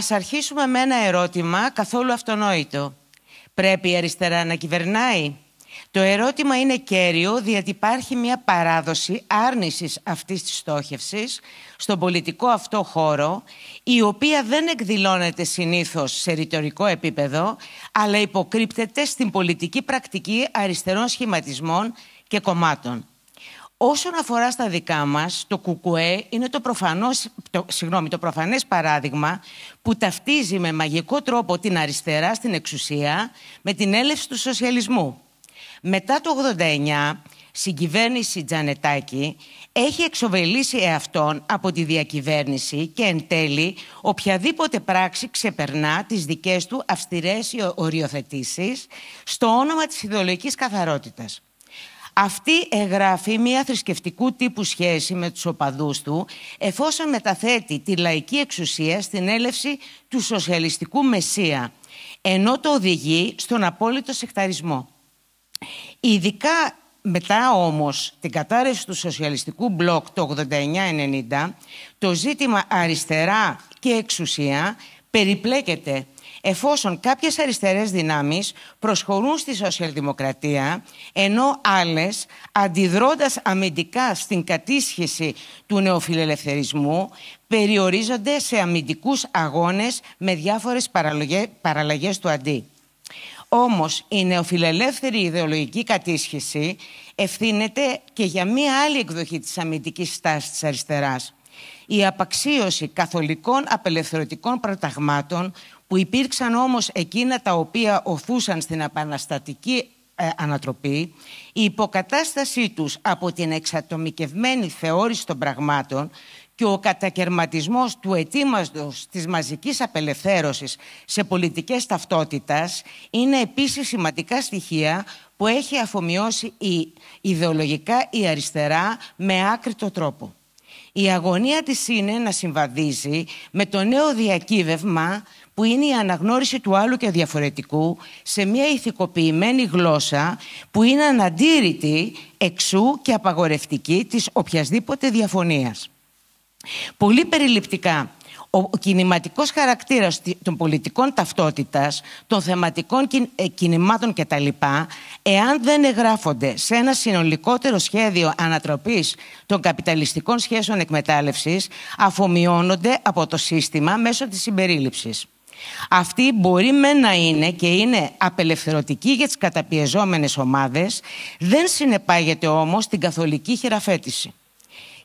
Ας αρχίσουμε με ένα ερώτημα καθόλου αυτονόητο. Πρέπει η αριστερά να κυβερνάει. Το ερώτημα είναι κέριο διότι υπάρχει μια παράδοση άρνησης αυτής της στόχευσης στον πολιτικό αυτό χώρο η οποία δεν εκδηλώνεται συνήθως σε ρητορικό επίπεδο αλλά υποκρύπτεται στην πολιτική πρακτική αριστερών σχηματισμών και κομμάτων. Όσον αφορά στα δικά μας, το κουκούέ είναι το, προφανώς, το, το προφανές παράδειγμα που ταυτίζει με μαγικό τρόπο την αριστερά στην εξουσία με την έλευση του σοσιαλισμού. Μετά το 89, συγκυβέρνηση Τζανετάκη έχει εξοβελήσει εαυτόν από τη διακυβέρνηση και εν τέλει οποιαδήποτε πράξη ξεπερνά τις δικές του αυστηρές οριοθετήσεις στο όνομα της ιδεολογικής καθαρότητας. Αυτή εγγράφει μια θρησκευτικού τύπου σχέση με τους οπαδούς του, εφόσον μεταθέτει τη λαϊκή εξουσία στην έλευση του σοσιαλιστικού μεσία, ενώ το οδηγεί στον απόλυτο σεκταρισμό. Ειδικά μετά όμως την κατάρρευση του σοσιαλιστικού μπλοκ το 89-90, το ζήτημα αριστερά και εξουσία περιπλέκεται εφόσον κάποιες αριστερές δυνάμεις προσχωρούν στη σοσιαλδημοκρατία, ενώ άλλες, αντιδρώντας αμυντικά στην κατήσχηση του νεοφιλελευθερισμού, περιορίζονται σε αμυντικούς αγώνες με διάφορες παραλλαγές του αντί. Όμως η νεοφιλελεύθερη ιδεολογική κατήσχηση ευθύνεται και για μία άλλη εκδοχή της αμυντικής στάσης της αριστεράς. Η απαξίωση καθολικών απελευθερωτικών προταγμάτων που υπήρξαν όμως εκείνα τα οποία οθούσαν στην επαναστατική ε, ανατροπή, η υποκατάστασή τους από την εξατομικευμένη θεώρηση των πραγμάτων και ο κατακαιρματισμός του αιτήματο της μαζικής απελευθέρωσης σε πολιτικές ταυτότητας είναι επίσης σημαντικά στοιχεία που έχει αφομοιώσει η, ιδεολογικά η αριστερά με άκρητο τρόπο. Η αγωνία της είναι να συμβαδίζει με το νέο διακύβευμα που είναι η αναγνώριση του άλλου και διαφορετικού σε μια ηθικοποιημένη γλώσσα που είναι αναντήρητη εξού και απαγορευτική της οποιασδήποτε διαφωνίας. Πολύ περιληπτικά, ο κινηματικός χαρακτήρας των πολιτικών ταυτότητας, των θεματικών ε, κινημάτων κτλ. εάν δεν εγγράφονται σε ένα συνολικότερο σχέδιο ανατροπής των καπιταλιστικών σχέσεων εκμετάλλευσης, αφομοιώνονται από το σύστημα μέσω της συμπερίληψης. Αυτή μπορεί με να είναι και είναι απελευθερωτική για τις καταπιεζόμενες ομάδες, δεν συνεπάγεται όμως την καθολική χειραφέτηση.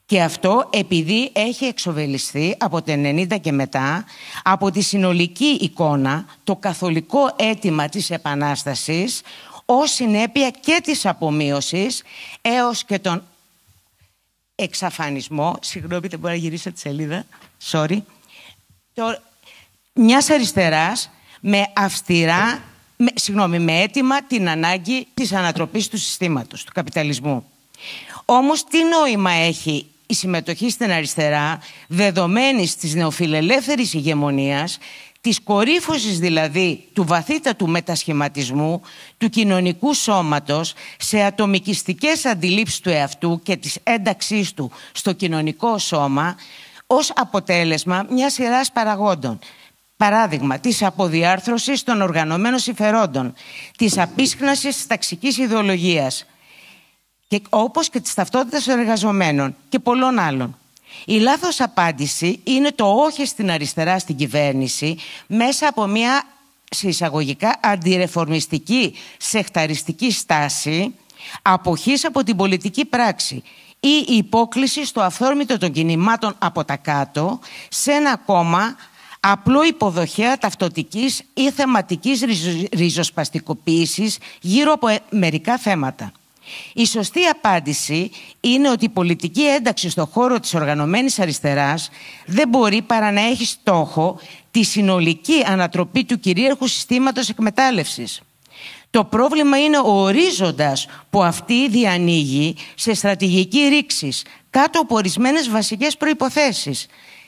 Και αυτό επειδή έχει εξοβελιστεί από το 90 και μετά από τη συνολική εικόνα, το καθολικό αίτημα της Επανάστασης ως συνέπεια και της απομείωσης έως και τον εξαφανισμό. Συγγνώμη, δεν μπορώ να γυρίσω τη σελίδα. Sorry. Το μιας αριστεράς με αυστηρά, με, συγγνώμη, με αίτημα την ανάγκη της ανατροπής του συστήματος, του καπιταλισμού. Όμως τι νόημα έχει η συμμετοχή στην αριστερά, δεδομένης της νεοφιλελεύθερης ηγεμονίας, της κορύφωσης δηλαδή του βαθύτατου μετασχηματισμού του κοινωνικού σώματος σε ατομικιστικές αντιλήψεις του εαυτού και της ένταξής του στο κοινωνικό σώμα ως αποτέλεσμα μιας σειράς παραγόντων. Παράδειγμα της αποδιάρθρωσης των οργανωμένων συμφερόντων, της απίσχνασης της ταξικής ιδεολογίας, και, όπως και της ταυτότητας των εργαζομένων και πολλών άλλων. Η λάθος απάντηση είναι το όχι στην αριστερά στην κυβέρνηση μέσα από μια συσσαγωγικά εισαγωγικά αντιρεφορμιστική, σεχταριστική στάση αποχής από την πολιτική πράξη ή υπόκληση στο αυθόρμητο των κινημάτων από τα κάτω σε ένα κόμμα απλού υποδοχέα ταυτοτικής ή θεματικής ριζοσπαστικοποίησης γύρω από ε, μερικά θέματα. Η σωστή απάντηση είναι ότι η πολιτική ένταξη στον χώρο της οργανωμένης αριστεράς δεν μπορεί παρά να έχει στόχο τη συνολική ανατροπή του κυρίαρχου συστήματος εκμετάλλευσης. Το πρόβλημα είναι ο ορίζοντας που αυτή διανοίγει σε στρατηγική ρήξης κάτω από ορισμένες βασικές προϋποθέσεις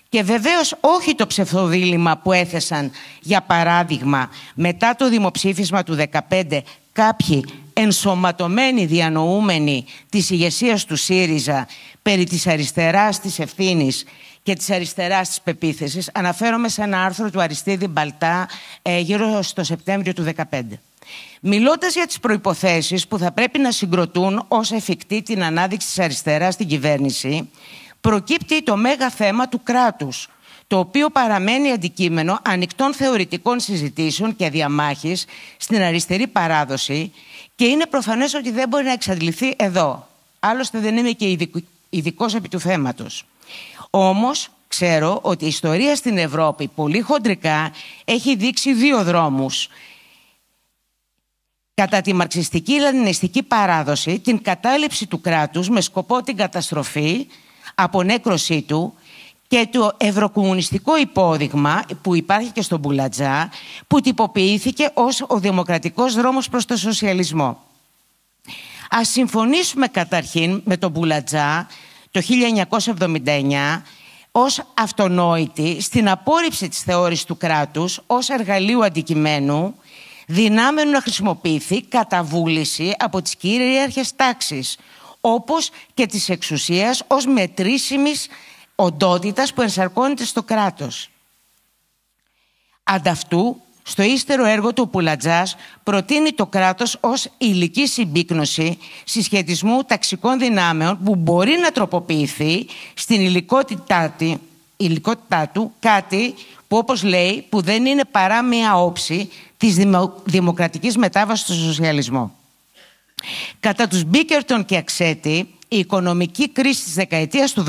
και βεβαίως όχι το ψευδοδήλημα που έθεσαν, για παράδειγμα, μετά το δημοψήφισμα του 2015, κάποιοι ενσωματωμένοι διανοούμενοι της ηγεσίας του ΣΥΡΙΖΑ περί της αριστεράς της ευθύνης και της αριστεράς της πεποίθησης. Αναφέρομαι σε ένα άρθρο του Αριστίδη Μπαλτά ε, γύρω στο Σεπτέμβριο του 2015. Μιλώντας για τις προϋποθέσεις που θα πρέπει να συγκροτούν ως εφικτή την ανάδειξη της αριστεράς στην κυβέρνηση, προκύπτει το μέγα θέμα του κράτους, το οποίο παραμένει αντικείμενο ανοιχτών θεωρητικών συζητήσεων και διαμάχης στην αριστερή παράδοση και είναι προφανές ότι δεν μπορεί να εξαντληθεί εδώ. Άλλωστε δεν είμαι και ειδικός επί του θέματος. Όμως, ξέρω ότι η ιστορία στην Ευρώπη πολύ χοντρικά έχει δείξει δύο δρόμους. Κατά τη μαρξιστική λανινιστική παράδοση, την κατάληψη του κράτους με σκοπό την καταστροφή απονέκρωσή του και το ευρωκομμουνιστικό υπόδειγμα που υπάρχει και στον Μπουλατζά που τυποποιήθηκε ως ο δημοκρατικός δρόμος προς τον σοσιαλισμό. Ας συμφωνήσουμε καταρχήν με τον Μπουλατζά το 1979 ως αυτονόητη στην απόρριψη της θεώρησης του κράτους ως εργαλείου αντικειμένου δυνάμενου να χρησιμοποιηθεί κατά βούληση από τις κυρίαρχες τάξεις όπως και της εξουσίας ως μετρήσιμης οντότητας που ενσαρκώνεται στο κράτος. Ανταυτού, στο ύστερο έργο του Πουλατζάς προτείνει το κράτος ως υλική συμπίκνωση συσχετισμού ταξικών δυνάμεων που μπορεί να τροποποιηθεί στην υλικότητά, του κάτι που όπως λέει που δεν είναι παρά μία όψη της δημοκρατικής μετάβασης στο σοσιαλισμό. Κατά τους Μπίκερτον και Αξέτη, η οικονομική κρίση της δεκαετίας του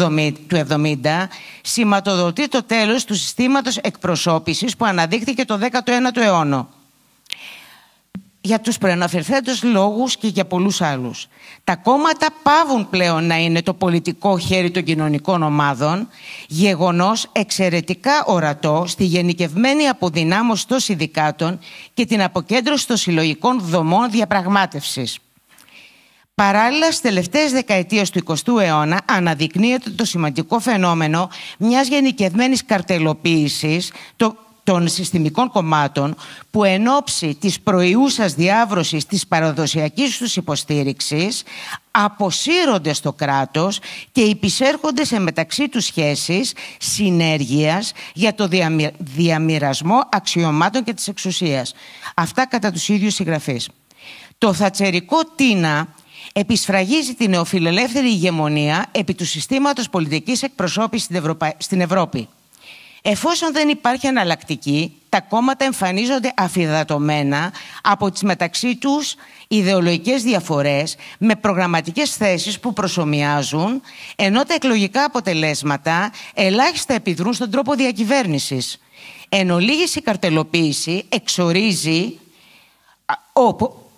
70 σηματοδοτεί το τέλος του συστήματος εκπροσώπησης που αναδείχθηκε το 19ο αιώνα. Για τους προαναφερθέντες λόγους και για πολλούς άλλους. Τα κόμματα πάβουν πλέον να είναι το πολιτικό χέρι των κοινωνικών ομάδων, γεγονός εξαιρετικά ορατό στη γενικευμένη αποδυνάμωση των συνδικάτων και την αποκέντρωση των συλλογικών δομών διαπραγμάτευσης. Παράλληλα, στις τελευταίες δεκαετίες του 20ου αιώνα αναδεικνύεται το σημαντικό φαινόμενο μιας γενικευμένης καρτελοποίησης των συστημικών κομμάτων που εν ώψη της προϊούσας διάβρωσης της παραδοσιακής τους υποστήριξης αποσύρονται στο κράτος και υπησέρχονται σε μεταξύ τους σχέσεις συνέργειας για το διαμοιρασμό αξιωμάτων και της εξουσίας. Αυτά κατά τους ίδιους συγγραφείς. Το θατσερικό Τίνα επισφραγίζει την νεοφιλελεύθερη ηγεμονία επί του συστήματος πολιτικής εκπροσώπησης στην, στην Ευρώπη. Εφόσον δεν υπάρχει αναλλακτική, τα κόμματα εμφανίζονται αφιδατωμένα από τις μεταξύ τους ιδεολογικές διαφορές με προγραμματικές θέσεις που προσωμιάζουν, ενώ τα εκλογικά αποτελέσματα ελάχιστα επιδρούν στον τρόπο διακυβέρνησης. Εν ολίγης η καρτελοποίηση εξορίζει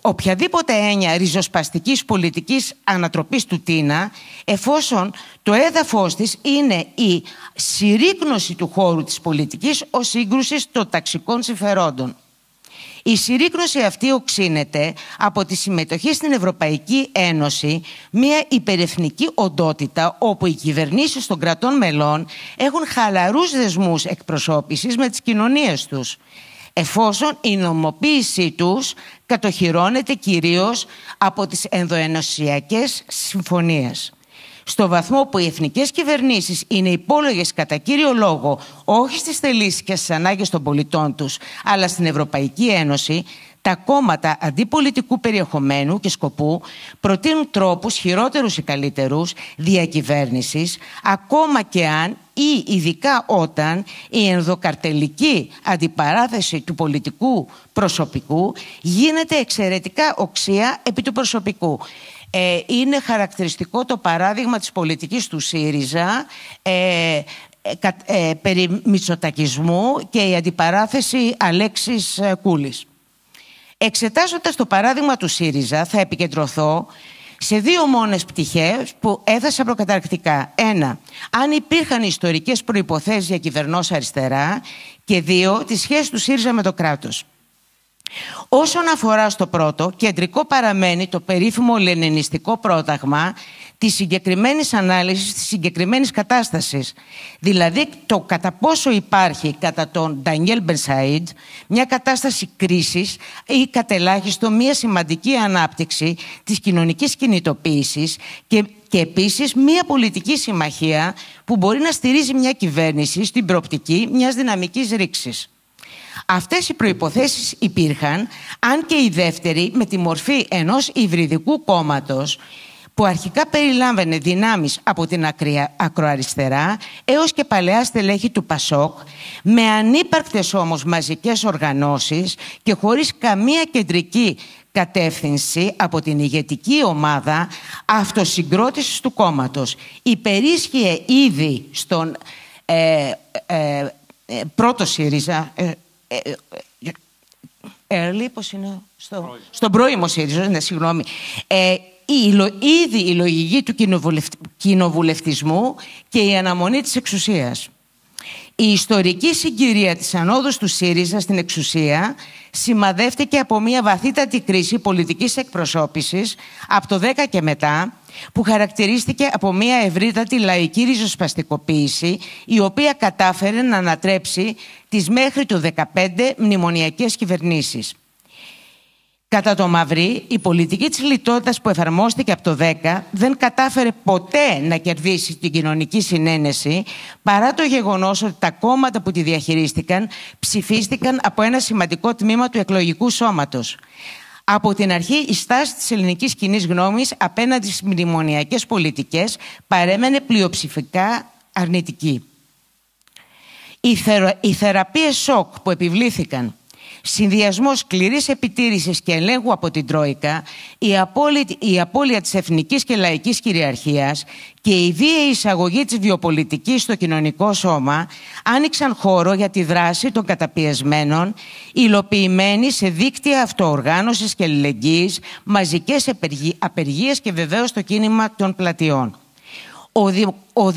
οποιαδήποτε έννοια ριζοσπαστικής πολιτικής ανατροπής του Τίνα εφόσον το έδαφος της είναι η συρρήκνωση του χώρου της πολιτικής ως σύγκρουση των ταξικών συμφερόντων. Η συρρήκνωση αυτή οξύνεται από τη συμμετοχή στην Ευρωπαϊκή Ένωση, μια υπερεθνική οντότητα όπου οι κυβερνήσεις των κρατών μελών έχουν χαλαρούς δεσμούς εκπροσώπησης με τις κοινωνίες τους εφόσον η νομοποίησή τους κατοχυρώνεται κυρίως από τις ενδοενωσιακές συμφωνίες. Στο βαθμό που οι εθνικές κυβερνήσεις είναι υπόλογες κατά κύριο λόγο όχι στις θελήσεις και στις ανάγκες των πολιτών τους, αλλά στην Ευρωπαϊκή Ένωση, τα κόμματα αντιπολιτικού περιεχομένου και σκοπού προτείνουν τρόπους χειρότερους ή καλύτερους διακυβέρνησης, ακόμα και αν ή ειδικά όταν η ενδοκαρτελική αντιπαράθεση του πολιτικού προσωπικού γίνεται εξαιρετικά οξία επί του προσωπικού. Ε, είναι χαρακτηριστικό το παράδειγμα της πολιτικής του ΣΥΡΙΖΑ ε, ε, ε και η αντιπαράθεση Αλέξης ε, Κούλης. Εξετάζοντας το παράδειγμα του ΣΥΡΙΖΑ θα επικεντρωθώ σε δύο μόνες πτυχές που έδασα προκαταρκτικά. Ένα, αν υπήρχαν ιστορικές προϋποθέσεις για κυβερνός αριστερά και δύο, τη σχέση του ΣΥΡΙΖΑ με το κράτος. Όσον αφορά στο πρώτο, κεντρικό παραμένει το περίφημο λενενιστικό πρόταγμα της συγκεκριμένης ανάλυσης, της συγκεκριμένης κατάστασης. Δηλαδή, το κατά πόσο υπάρχει κατά τον Ντανιέλ Μπενσάιντ μια κατάσταση κρίσης ή κατελάχιστο μια σημαντική ανάπτυξη της κοινωνικής κινητοποίησης και και επίσης μια πολιτική συμμαχία που μπορεί να στηρίζει μια κυβέρνηση στην προοπτική μιας δυναμικής ρήξης. Αυτές οι προϋποθέσεις υπήρχαν, αν και η δεύτερη με τη μορφή ενός υβριδικού κόμματος που αρχικά περιλάμβανε δυνάμεις από την ακροαριστερά έως και παλαιά στελέχη του ΠΑΣΟΚ, με ανύπαρκτες όμως μαζικές οργανώσεις και χωρίς καμία κεντρική κατεύθυνση από την ηγετική ομάδα αυτοσυγκρότησης του κόμματος. Υπερίσχυε ήδη στον ε, ε, πρώτο ΣΥΡΙΖΑ... Ε, Early, πώς είναι, στο, στον πρώιμο ΣΥΡΙΖΑ, ναι, συγγνώμη. Ε, ήδη η λογική του κοινοβουλευτισμού και η αναμονή της εξουσίας. Η ιστορική συγκυρία της ανόδου του ΣΥΡΙΖΑ στην εξουσία σημαδεύτηκε από μια βαθύτατη κρίση πολιτικής εκπροσώπησης από το 10 και μετά που χαρακτηρίστηκε από μια ευρύτατη λαϊκή ριζοσπαστικοποίηση η οποία κατάφερε να ανατρέψει τις μέχρι το 15 μνημονιακές κυβερνήσεις. Κατά το μαυρί, η πολιτική της λιτότητας που εφαρμόστηκε από το 10 δεν κατάφερε ποτέ να κερδίσει την κοινωνική συνένεση παρά το γεγονός ότι τα κόμματα που τη διαχειρίστηκαν ψηφίστηκαν από ένα σημαντικό τμήμα του εκλογικού σώματος. Από την αρχή, η στάση της ελληνικής κοινής γνώμης απέναντι στις μνημονιακές πολιτικές παρέμενε πλειοψηφικά αρνητική. Οι, θερα... οι θεραπείες σοκ που επιβλήθηκαν Συνδυασμός σκληρής επιτήρησης και ελέγχου από την Τρόικα, η, απόλυτη, η απώλεια της εθνικής και λαϊκής κυριαρχίας και η βίαιη εισαγωγή της βιοπολιτικής στο κοινωνικό σώμα άνοιξαν χώρο για τη δράση των καταπιεσμένων, υλοποιημένη σε δίκτυα αυτοοργάνωσης και αλληλεγγύης, μαζικές απεργίες και βεβαίως το κίνημα των πλατιών. Ο,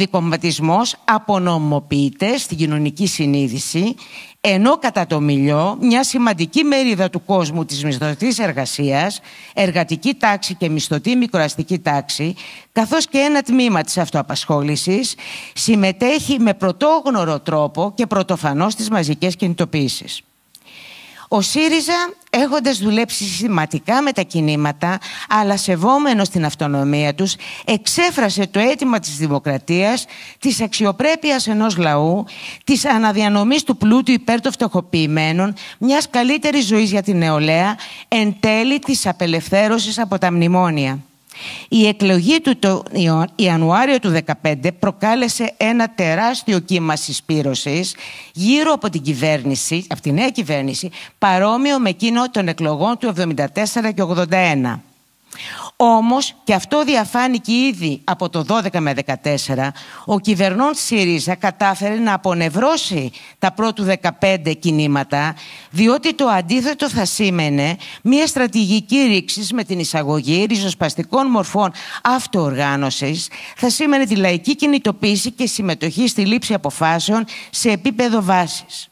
απονομοποιείται στην κοινωνική συνείδηση ενώ κατά το μιλιό μια σημαντική μερίδα του κόσμου της μισθωτής εργασίας, εργατική τάξη και μισθωτή μικροαστική τάξη, καθώς και ένα τμήμα της αυτοαπασχόλησης, συμμετέχει με πρωτόγνωρο τρόπο και πρωτοφανώς στις μαζικές κινητοποίησεις. Ο ΣΥΡΙΖΑ έχοντας δουλέψει συστηματικά με τα κινήματα αλλά σεβόμενος την αυτονομία τους εξέφρασε το αίτημα της δημοκρατίας, της αξιοπρέπειας ενός λαού, της αναδιανομής του πλούτου υπέρ των φτωχοποιημένων, μιας καλύτερης ζωής για την νεολαία, εν τέλει της απελευθέρωσης από τα μνημόνια. Η εκλογή του το Ιανουάριο του 2015 προκάλεσε ένα τεράστιο κύμα συσπήρωσης γύρω από την κυβέρνηση, από τη νέα κυβέρνηση, παρόμοιο με εκείνο των εκλογών του 1974 και 1981. Όμως, και αυτό διαφάνηκε ήδη από το 12 με 14, ο κυβερνών ΣΥΡΙΖΑ κατάφερε να απονευρώσει τα πρώτου 15 κινήματα, διότι το αντίθετο θα σήμαινε μια στρατηγική ρήξης με την εισαγωγή ριζοσπαστικών μορφών αυτοοργάνωσης, θα σήμαινε τη λαϊκή κινητοποίηση και συμμετοχή στη λήψη αποφάσεων σε επίπεδο βάσης.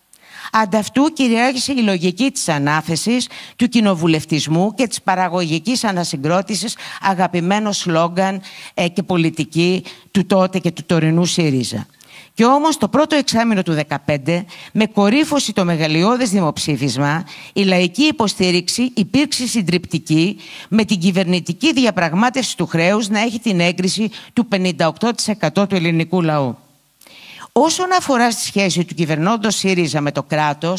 Ανταυτού κυριάρχησε η λογική της ανάθεσης, του κοινοβουλευτισμού και της παραγωγικής ανασυγκρότησης αγαπημένο σλόγγαν ε, και πολιτική του τότε και του τωρινού ΣΥΡΙΖΑ. Και όμως το πρώτο εξάμεινο του 2015, με κορύφωση το μεγαλειώδες δημοψήφισμα, η λαϊκή υποστήριξη υπήρξε συντριπτική, με την κυβερνητική διαπραγμάτευση του χρέους να έχει την έγκριση του 58% του ελληνικού λαού. Όσον αφορά στη σχέση του κυβερνώντος ΣΥΡΙΖΑ με το κράτος,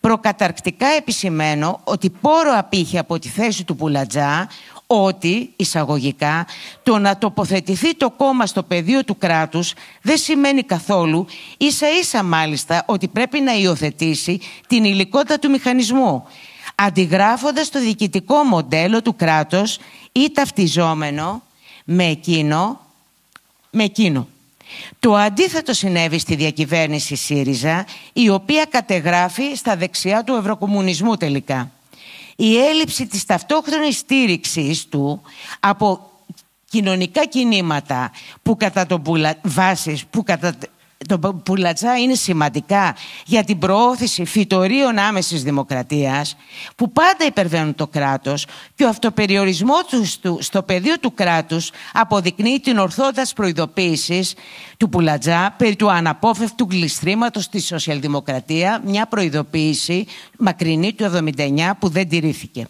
προκαταρκτικά επισημαίνω ότι πόρο απήχε από τη θέση του Πουλατζά ότι, εισαγωγικά, το να τοποθετηθεί το κόμμα στο πεδίο του κράτους δεν σημαίνει καθόλου, ίσα ίσα μάλιστα, ότι πρέπει να υιοθετήσει την υλικότητα του μηχανισμού, αντιγράφοντας το διοικητικό μοντέλο του κράτους ή ταυτιζόμενο με εκείνο, με εκείνο το αντίθετο συνέβη στη διακυβέρνηση ΣΥΡΙΖΑ, η οποία κατεγράφει στα δεξιά του ευρωκομμουνισμού τελικά. Η έλλειψη της ταυτόχρονης στήριξης του από κοινωνικά κινήματα που κατά τον βάσεις που κατά το πουλατζά είναι σημαντικά για την προώθηση φυτορίων άμεσης δημοκρατίας που πάντα υπερβαίνουν το κράτος και ο αυτοπεριορισμός τους στο πεδίο του κράτους αποδεικνύει την ορθότητα προειδοποίησης του πουλατζά περί του αναπόφευκτου γλιστρήματος στη σοσιαλδημοκρατία μια προειδοποίηση μακρινή του 79 που δεν τηρήθηκε.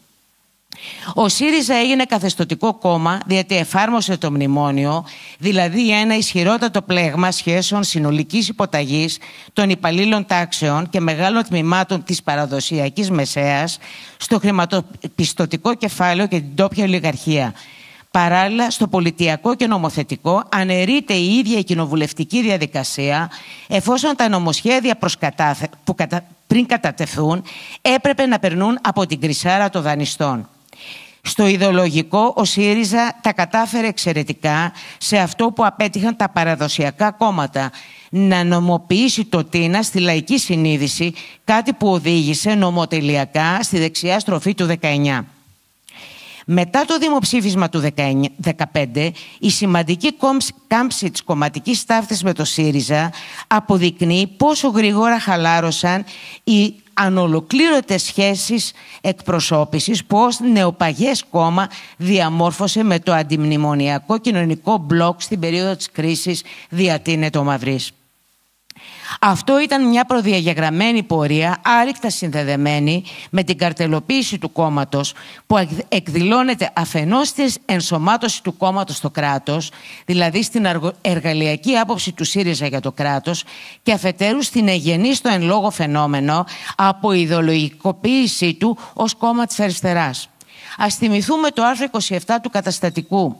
Ο ΣΥΡΙΖΑ έγινε καθεστοτικό κόμμα διότι εφάρμοσε το μνημόνιο, δηλαδή ένα ισχυρότατο πλέγμα σχέσεων συνολικής υποταγής των υπαλλήλων τάξεων και μεγάλων τμήματων της παραδοσιακής μεσαίας στο χρηματοπιστωτικό κεφάλαιο και την τόπια ολιγαρχία. Παράλληλα, στο πολιτιακό και νομοθετικό αναιρείται η ίδια η κοινοβουλευτική διαδικασία εφόσον τα νομοσχέδια που πριν κατατεθούν έπρεπε να περνούν από την κρυσάρα των δανειστών. Στο ιδεολογικό, ο ΣΥΡΙΖΑ τα κατάφερε εξαιρετικά σε αυτό που απέτυχαν τα παραδοσιακά κόμματα. Να νομοποιήσει το Τίνα στη λαϊκή συνείδηση, κάτι που οδήγησε νομοτελειακά στη δεξιά στροφή του 19. Μετά το δημοψήφισμα του 2015, η σημαντική κάμψη της κομματικής στάφτης με το ΣΥΡΙΖΑ αποδεικνύει πόσο γρήγορα χαλάρωσαν οι ανολοκλήρωτες σχέσεις εκπροσώπησης που ως νεοπαγές κόμμα διαμόρφωσε με το αντιμνημονιακό κοινωνικό μπλοκ στην περίοδο της κρίσης διατείνεται ο Μαυρής. Αυτό ήταν μια προδιαγεγραμμένη πορεία, άρρηκτα συνδεδεμένη με την καρτελοποίηση του κόμματος, που εκδηλώνεται αφενός στην ενσωμάτωση του κόμματος στο κράτος, δηλαδή στην εργαλειακή άποψη του ΣΥΡΙΖΑ για το κράτος, και αφετέρου στην εγενή στο εν λόγω φαινόμενο από ιδεολογικοποίησή του ως κόμμα της αριστεράς. Ας θυμηθούμε το άρθρο 27 του καταστατικού.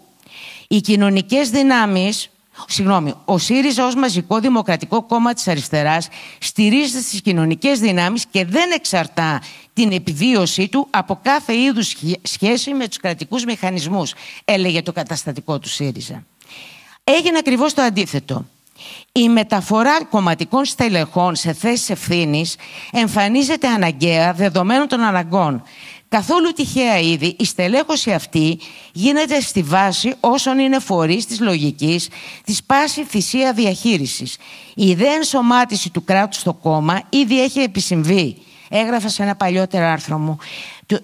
Οι κοινωνικές δυνάμεις Συγγνώμη, ο ΣΥΡΙΖΑ ως μαζικό δημοκρατικό κόμμα της αριστεράς στηρίζεται στις κοινωνικές δυνάμεις και δεν εξαρτά την επιβίωσή του από κάθε είδους σχέση με τους κρατικούς μηχανισμούς, έλεγε το καταστατικό του ΣΥΡΙΖΑ. Έγινε ακριβώς το αντίθετο. Η μεταφορά κομματικών στελεχών σε θέσεις ευθύνης εμφανίζεται αναγκαία δεδομένων των αναγκών. Καθόλου τυχαία ήδη η στελέχωση αυτή γίνεται στη βάση όσων είναι φορείς της λογικής της πάση θυσία διαχείρισης. Η ιδέα ενσωμάτιση του κράτους στο κόμμα ήδη έχει επισυμβεί. Έγραφα σε ένα παλιότερο άρθρο μου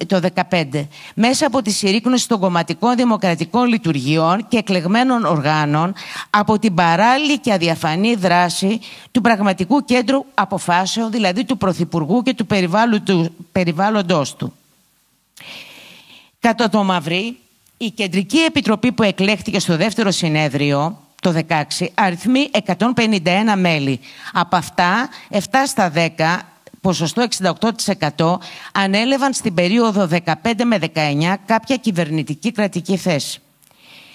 το 2015. Μέσα από τη συρρήκνωση των κομματικών δημοκρατικών λειτουργιών και εκλεγμένων οργάνων, από την παράλληλη και αδιαφανή δράση του πραγματικού κέντρου αποφάσεων, δηλαδή του Πρωθυπουργού και του περιβάλλοντος του. Κατά το Μαυρί, η Κεντρική Επιτροπή που εκλέχθηκε στο δεύτερο συνέδριο το 16 αριθμεί 151 μέλη. Από αυτά, 7 στα 10 ποσοστό 68% ανέλευαν στην περίοδο 15 με 19 κάποια κυβερνητική κρατική θέση.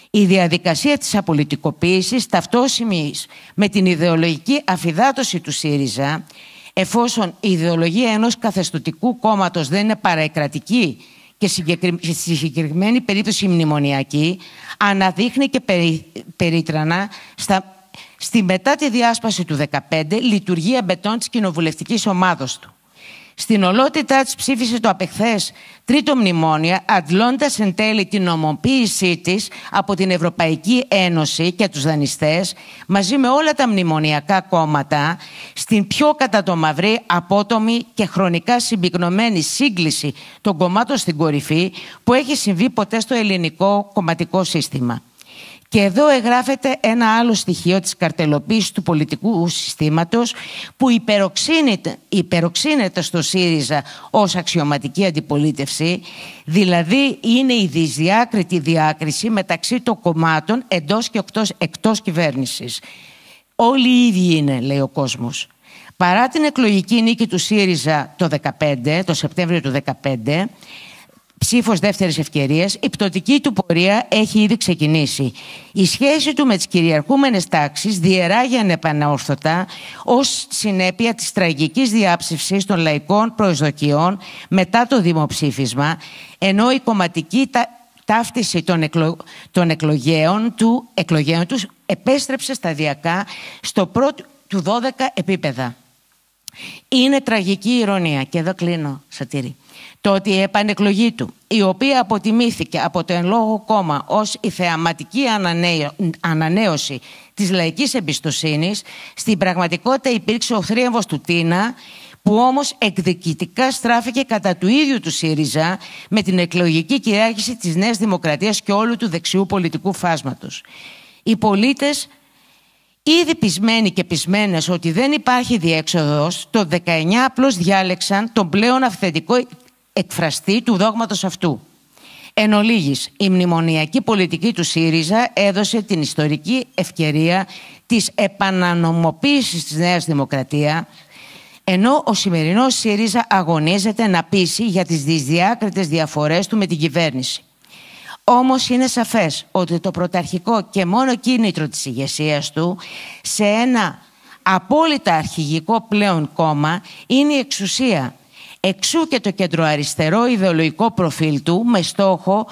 Η διαδικασία της απολυτικοποίησης ταυτόσημης με την ιδεολογική αφιδάτωση του ΣΥΡΙΖΑ εφόσον η ιδεολογία ενός καθεστωτικού κόμματος δεν είναι παραεκρατική και στη συγκεκριμένη περίπτωση η μνημονιακή αναδείχνει και περίτρανα στα, στη μετά τη διάσπαση του 2015 λειτουργία μπετών της κοινοβουλευτικής ομάδος του. Στην ολότητά της ψήφισε το απεχθές τρίτο μνημόνιο, αντλώντας εν τέλει την νομοποίησή της από την Ευρωπαϊκή Ένωση και τους δανειστές, μαζί με όλα τα μνημονιακά κόμματα, στην πιο κατά το μαυρή, απότομη και χρονικά συμπυκνωμένη σύγκληση των κομμάτων στην κορυφή που έχει συμβεί ποτέ στο ελληνικό κομματικό σύστημα. Και εδώ εγγράφεται ένα άλλο στοιχείο της καρτελοποίησης του πολιτικού συστήματος που υπεροξύνεται, υπεροξύνεται στο ΣΥΡΙΖΑ ως αξιωματική αντιπολίτευση, δηλαδή είναι η δυσδιάκριτη διάκριση μεταξύ των κομμάτων εντός και εκτός, εκτός κυβέρνησης. Όλοι οι ίδιοι είναι, λέει ο κόσμος. Παρά την εκλογική νίκη του ΣΥΡΙΖΑ το 15, το Σεπτέμβριο του 2015, ψήφος δεύτερης ευκαιρίας, η πτωτική του πορεία έχει ήδη ξεκινήσει. Η σχέση του με τις κυριαρχούμενες τάξεις διεράγει ανεπανόρθωτα ως συνέπεια της τραγικής διάψευσης των λαϊκών προσδοκιών μετά το δημοψήφισμα, ενώ η κομματική ταύτιση των, εκλο... των εκλογέων του εκλογέων τους επέστρεψε σταδιακά στο πρώτο του 12 επίπεδα. Είναι τραγική ηρωνία. Και εδώ κλείνω, Σατήρη το ότι η επανεκλογή του, η οποία αποτιμήθηκε από το εν λόγω κόμμα ως η θεαματική ανανέωση της λαϊκής εμπιστοσύνης, στην πραγματικότητα υπήρξε ο θρίαμβος του Τίνα, που όμως εκδικητικά στράφηκε κατά του ίδιου του ΣΥΡΙΖΑ με την εκλογική κυριάρχηση της Νέας Δημοκρατίας και όλου του δεξιού πολιτικού φάσματος. Οι πολίτες Ήδη πεισμένοι και πεισμένες ότι δεν υπάρχει διέξοδος, το 19 απλώς διάλεξαν τον πλέον αυθεντικό εκφραστεί του δόγματος αυτού. Εν ολίγης, η μνημονιακή πολιτική του ΣΥΡΙΖΑ έδωσε την ιστορική ευκαιρία της επανανομοποίησης της Νέας Δημοκρατία, ενώ ο σημερινός ΣΥΡΙΖΑ αγωνίζεται να πείσει για τις δυσδιάκριτες διαφορές του με την κυβέρνηση. Όμως είναι σαφές ότι το πρωταρχικό και μόνο κίνητρο της ηγεσίας του σε ένα απόλυτα αρχηγικό πλέον κόμμα είναι η εξουσία Εξού και το κεντροαριστερό ιδεολογικό προφίλ του με στόχο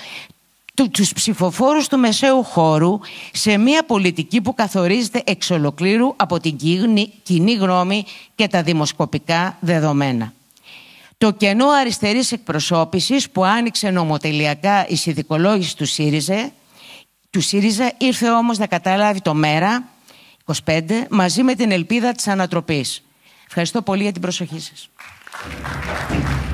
του, τους ψηφοφόρους του μεσαίου χώρου σε μια πολιτική που καθορίζεται εξ ολοκλήρου από την κοινή γνώμη και τα δημοσκοπικά δεδομένα. Το κενό αριστερής εκπροσώπησης που άνοιξε νομοτελειακά η συνδικολόγηση του ΣΥΡΙΖΑ, του ΣΥΡΙΖΑ ήρθε όμως να καταλάβει το μέρα 25 μαζί με την ελπίδα της ανατροπής. Ευχαριστώ πολύ για την προσοχή σας. Aplausos